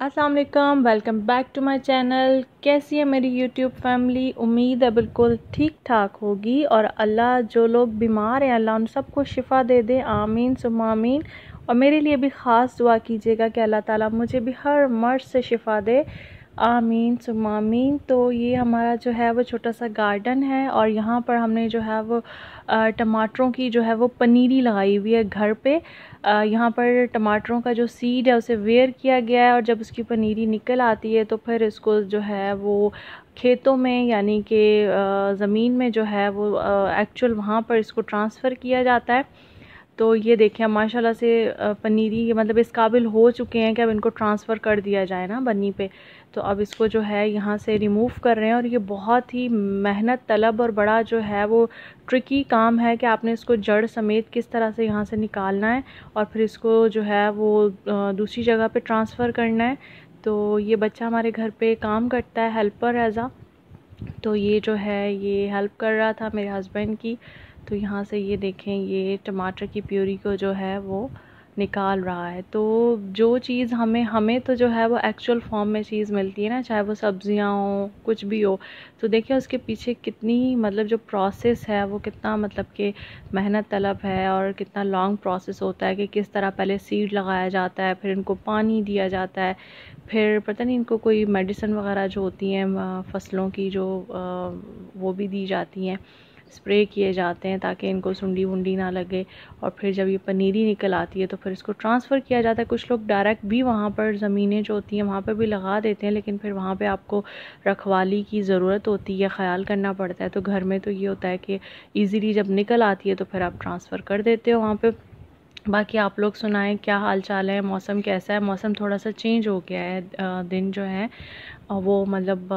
अस्सलाम welcome back to my channel कैसी है मेरी यूट्यूब फैमिली उम्मीद है बिल्कुल ठीक ठाक होगी और अल्लाह जो लोग बीमार हैं अल्लाह उन सबको शिफा दे दे आमीन सुमामीन और मेरे लिए भी ख़ास दुआ कीजिएगा कि अल्लाह ताला मुझे भी हर मर्ज से शिफा दे आमीन सुमामीन तो ये हमारा जो है वो छोटा सा गार्डन है और यहाँ पर हमने जो है वो टमाटरों की जो है वो पनीरी लगाई हुई है घर पे यहाँ पर टमाटरों का जो सीड है उसे वेयर किया गया है और जब उसकी पनीरी निकल आती है तो फिर इसको जो है वो खेतों में यानी कि ज़मीन में जो है वो एक्चुअल वहाँ पर इसको ट्रांसफ़र किया जाता है तो ये देखिए माशाल्लाह से पनीरी ये मतलब इस काबिल हो चुके हैं कि अब इनको ट्रांसफ़र कर दिया जाए ना बनी पे तो अब इसको जो है यहाँ से रिमूव कर रहे हैं और ये बहुत ही मेहनत तलब और बड़ा जो है वो ट्रिकी काम है कि आपने इसको जड़ समेत किस तरह से यहाँ से निकालना है और फिर इसको जो है वो दूसरी जगह पर ट्रांसफ़र करना है तो ये बच्चा हमारे घर पर काम करता है हेल्पर एज़ा तो ये जो है ये हेल्प कर रहा था मेरे हस्बैंड की तो यहाँ से ये देखें ये टमाटर की प्यूरी को जो है वो निकाल रहा है तो जो चीज़ हमें हमें तो जो है वो एक्चुअल फॉर्म में चीज़ मिलती है ना चाहे वो सब्जियाँ हो कुछ भी हो तो देखिए उसके पीछे कितनी मतलब जो प्रोसेस है वो कितना मतलब कि मेहनत तलब है और कितना लॉन्ग प्रोसेस होता है कि किस तरह पहले सीड लगाया जाता है फिर इनको पानी दिया जाता है फिर पता नहीं इनको कोई मेडिसिन वगैरह जो होती हैं फसलों की जो वो भी दी जाती हैं स्प्रे किए जाते हैं ताकि इनको सुंडी वुंडी ना लगे और फिर जब ये पनीरी निकल आती है तो फिर इसको ट्रांसफ़र किया जाता है कुछ लोग डायरेक्ट भी वहाँ पर ज़मीनें जो होती हैं वहाँ पर भी लगा देते हैं लेकिन फिर वहाँ पर आपको रखवाली की ज़रूरत होती है ख्याल करना पड़ता है तो घर में तो ये होता है कि ईज़िली जब निकल आती है तो फिर आप ट्रांसफ़र कर देते हो वहाँ पर बाकी आप लोग सुनाएं क्या हाल चाल है मौसम कैसा है मौसम थोड़ा सा चेंज हो गया है दिन जो है वो मतलब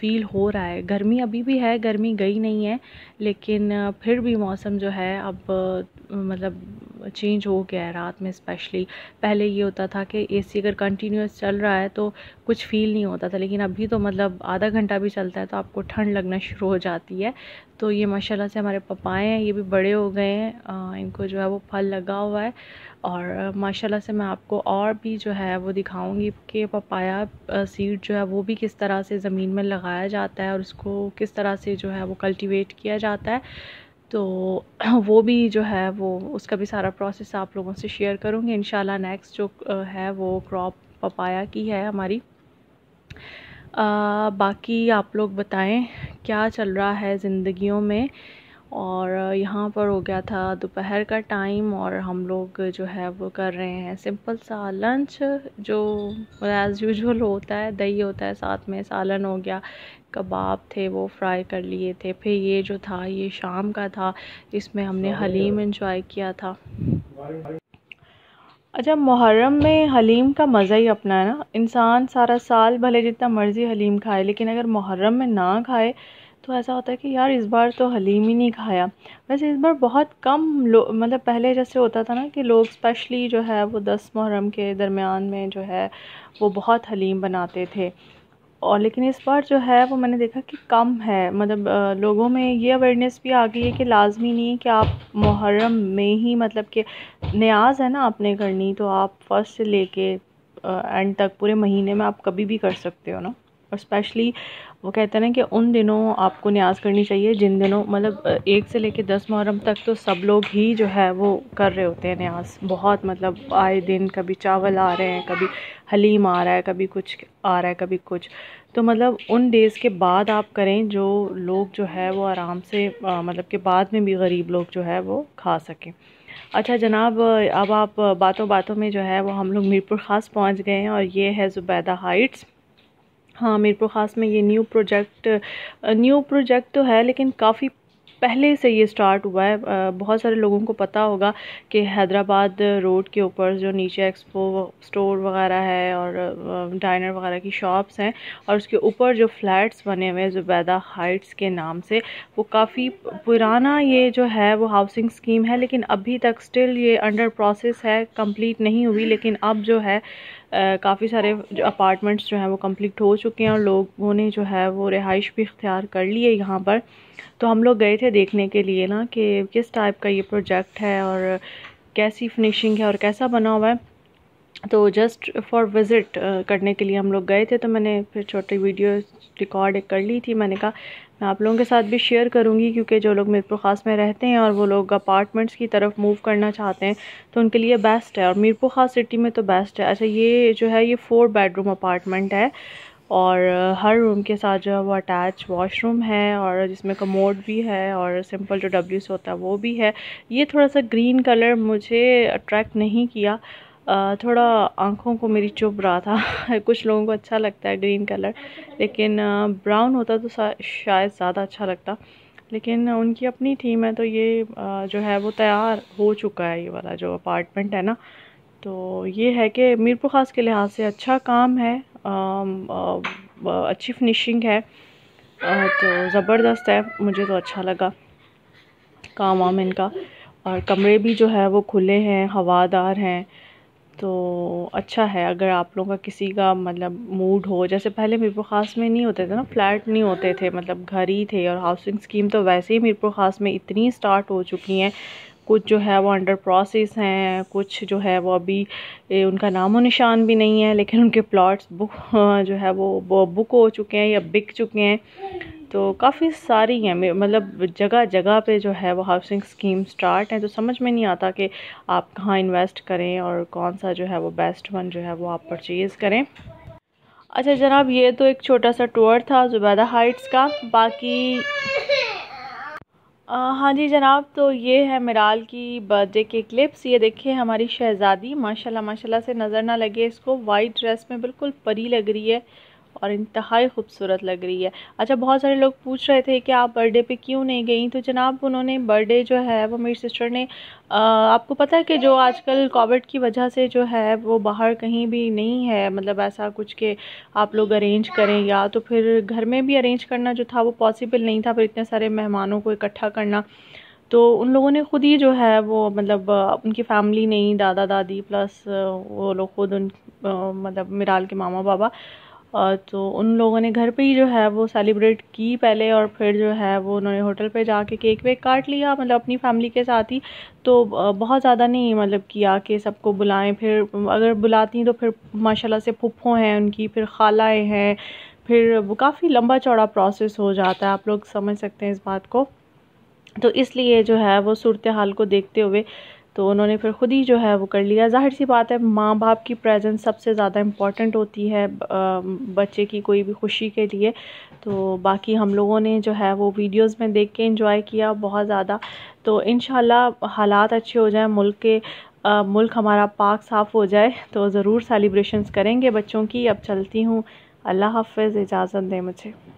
फील हो रहा है गर्मी अभी भी है गर्मी गई नहीं है लेकिन फिर भी मौसम जो है अब मतलब चेंज हो गया है रात में स्पेशली पहले ये होता था कि एसी अगर कंटिन्यूस चल रहा है तो कुछ फील नहीं होता था लेकिन अभी तो मतलब आधा घंटा भी चलता है तो आपको ठंड लगना शुरू हो जाती है तो ये माशाल्लाह से हमारे पपाए हैं ये भी बड़े हो गए हैं इनको जो है वो फल लगा हुआ है और माशाल्लाह से मैं आपको और भी जो है वो दिखाऊंगी कि पपाया सीड जो है वो भी किस तरह से ज़मीन में लगाया जाता है और उसको किस तरह से जो है वो कल्टीवेट किया जाता है तो वो भी जो है वो उसका भी सारा प्रोसेस आप लोगों से शेयर करूँगी इन नेक्स्ट जो है वो क्रॉप पपाया की है हमारी आ, बाकी आप लोग बताएं क्या चल रहा है ज़िंदगियों में और यहाँ पर हो गया था दोपहर का टाइम और हम लोग जो है वो कर रहे हैं सिंपल सा लंच जो एज़ यूजुअल होता है दही होता है साथ में सालन हो गया कबाब थे वो फ्राई कर लिए थे फिर ये जो था ये शाम का था इसमें हमने हलीम इंजॉय किया था अच्छा मुहर्रम में हलीम का मज़ा ही अपना है ना इंसान सारा साल भले जितना मर्ज़ी हलीम खाए लेकिन अगर मुहर्रम में ना खाए तो ऐसा होता है कि यार इस बार तो हलीम ही नहीं खाया वैसे इस बार बहुत कम लोग मतलब पहले जैसे होता था ना कि लोग स्पेशली जो है वो दस मुहर्रम के दरमियान में जो है वो बहुत हलीम बनाते थे और लेकिन इस बार जो है वो मैंने देखा कि कम है मतलब आ, लोगों में ये अवेयरनेस भी आ गई है कि लाजमी नहीं है कि आप मुहर्रम में ही मतलब कि न्याज है ना आपने करनी तो आप फर्स्ट से लेके एंड तक पूरे महीने में आप कभी भी कर सकते हो ना और स्पेशली वो कहते हैं ना कि उन दिनों आपको न्याज करनी चाहिए जिन दिनों मतलब एक से लेके दस मुहर्रम तक तो सब लोग ही जो है वो कर रहे होते हैं न्याज बहुत मतलब आए दिन कभी चावल आ रहे हैं कभी हलीम आ रहा है कभी कुछ आ रहा है कभी कुछ तो मतलब उन डेज़ के बाद आप करें जो लोग जो है वो आराम से आ, मतलब के बाद में भी गरीब लोग जो है वो खा सकें अच्छा जनाब अब आप बातों बातों में जो है वो हम लोग मीरपुर ख़ास पहुंच गए हैं और ये है ज़ुबैदा हाइट्स हाँ मीरपुर ख़ास में ये न्यू प्रोजेक्ट न्यू प्रोजेक्ट तो है लेकिन काफ़ी पहले से ये स्टार्ट हुआ है बहुत सारे लोगों को पता होगा कि हैदराबाद रोड के ऊपर जो नीचे एक्सपो स्टोर वगैरह है और डाइनर वगैरह की शॉप्स हैं और उसके ऊपर जो फ्लैट्स बने हुए हैं जुबैदा हाइट्स के नाम से वो काफ़ी पुराना ये जो है वो हाउसिंग स्कीम है लेकिन अभी तक स्टिल ये अंडर प्रोसेस है कम्प्लीट नहीं हुई लेकिन अब जो है काफ़ी सारे जो अपार्टमेंट्स जो हैं वो कंप्लीट हो चुके हैं और लोगों ने जो है वो रिहाइश भी इख्तियार कर ली है यहाँ पर तो हम लोग गए थे देखने के लिए ना कि किस टाइप का ये प्रोजेक्ट है और कैसी फिनिशिंग है और कैसा बना हुआ है तो जस्ट फॉर विज़िट करने के लिए हम लोग गए थे तो मैंने फिर छोटी वीडियो रिकॉर्ड कर ली थी मैंने कहा मैं आप लोगों के साथ भी शेयर करूंगी क्योंकि जो लोग मीरपुर ख़ास में रहते हैं और वो लोग अपार्टमेंट्स की तरफ मूव करना चाहते हैं तो उनके लिए बेस्ट है और मीरपुर ख़ास सिटी में तो बेस्ट है अच्छा ये जो है ये फ़ोर बेडरूम अपार्टमेंट है और uh, हर रूम के साथ जो है वो अटैच वॉशरूम है और जिसमें कमोड भी है और सिंपल जो डब्ल्यू होता है वो भी है ये थोड़ा सा ग्रीन कलर मुझे अट्रैक्ट नहीं किया थोड़ा आँखों को मेरी चुभ रहा था कुछ लोगों को अच्छा लगता है ग्रीन कलर लेकिन ब्राउन होता तो शायद ज़्यादा अच्छा लगता लेकिन उनकी अपनी थीम है तो ये जो है वो तैयार हो चुका है ये वाला जो अपार्टमेंट है ना तो ये है कि मीरपुर ख़ास के लिहाज से अच्छा काम है अच्छी फिनिशिंग है तो ज़बरदस्त है मुझे तो अच्छा लगा काम वाम इनका और कमरे भी जो है वो खुले हैं हवादार हैं तो अच्छा है अगर आप लोगों का किसी का मतलब मूड हो जैसे पहले मीरपुर ख़ास में नहीं होते थे ना फ्लैट नहीं होते थे मतलब घर ही थे और हाउसिंग स्कीम तो वैसे ही मीरपुर ख़ास में इतनी स्टार्ट हो चुकी हैं कुछ जो है वो अंडर प्रोसेस हैं कुछ जो है वो अभी उनका नामो निशान भी नहीं है लेकिन उनके प्लॉट्स बुक हाँ, जो है वो, वो बुक हो चुके हैं या बिक चुके हैं तो काफ़ी सारी हैं मतलब जगह जगह पे जो है वो हाउसिंग स्कीम स्टार्ट है तो समझ में नहीं आता कि आप कहाँ इन्वेस्ट करें और कौन सा जो है वो बेस्ट वन जो है वो आप परचेज़ करें अच्छा जनाब ये तो एक छोटा सा टूर था जुबैदा हाइट्स का बाकी हाँ जी जनाब तो ये है मिराल की बर्थडे के क्लिप्स ये देखिए हमारी शहज़ादी माशाल्लाह माशाल्लाह से नज़र ना लगे इसको वाइट ड्रेस में बिल्कुल परी लग रही है और इंतहाई खूबसूरत लग रही है अच्छा बहुत सारे लोग पूछ रहे थे कि आप बर्थडे पे क्यों नहीं गई तो जनाब उन्होंने बर्थडे जो है वो मेरी सिस्टर ने आ, आपको पता है कि जो आजकल कोविड की वजह से जो है वो बाहर कहीं भी नहीं है मतलब ऐसा कुछ के आप लोग अरेंज करें या तो फिर घर में भी अरेंज करना जो था वो पॉसिबल नहीं था फिर इतने सारे मेहमानों को इकट्ठा करना तो उन लोगों ने ख़ुद ही जो है वो मतलब उनकी फैमिली नहीं दादा दादी प्लस वो लोग खुद उन मतलब मिराल के मामा बाबा तो उन लोगों ने घर पे ही जो है वो सेलिब्रेट की पहले और फिर जो है वो उन्होंने होटल पे जाके केक वेक काट लिया मतलब अपनी फैमिली के साथ ही तो बहुत ज़्यादा नहीं मतलब किया कि सबको बुलाएं फिर अगर बुलाती तो फिर माशाल्लाह से फुफ्फों हैं उनकी फिर खालाएँ हैं फिर वो काफ़ी लंबा चौड़ा प्रोसेस हो जाता है आप लोग समझ सकते हैं इस बात को तो इसलिए जो है वो सूरत हाल को देखते हुए तो उन्होंने फिर ख़ुद ही जो है वो कर लिया जाहिर सी बात है माँ बाप की प्रेजेंस सबसे ज़्यादा इम्पॉर्टेंट होती है बच्चे की कोई भी खुशी के लिए तो बाकी हम लोगों ने जो है वो वीडियोस में देख के इंजॉय किया बहुत ज़्यादा तो इन हालात अच्छे हो जाएं मुल्क के आ, मुल्क हमारा पाक साफ़ हो जाए तो ज़रूर सेलिब्रेशन करेंगे बच्चों की अब चलती हूँ अल्लाह हाफ इज़ाज़त दें मुझे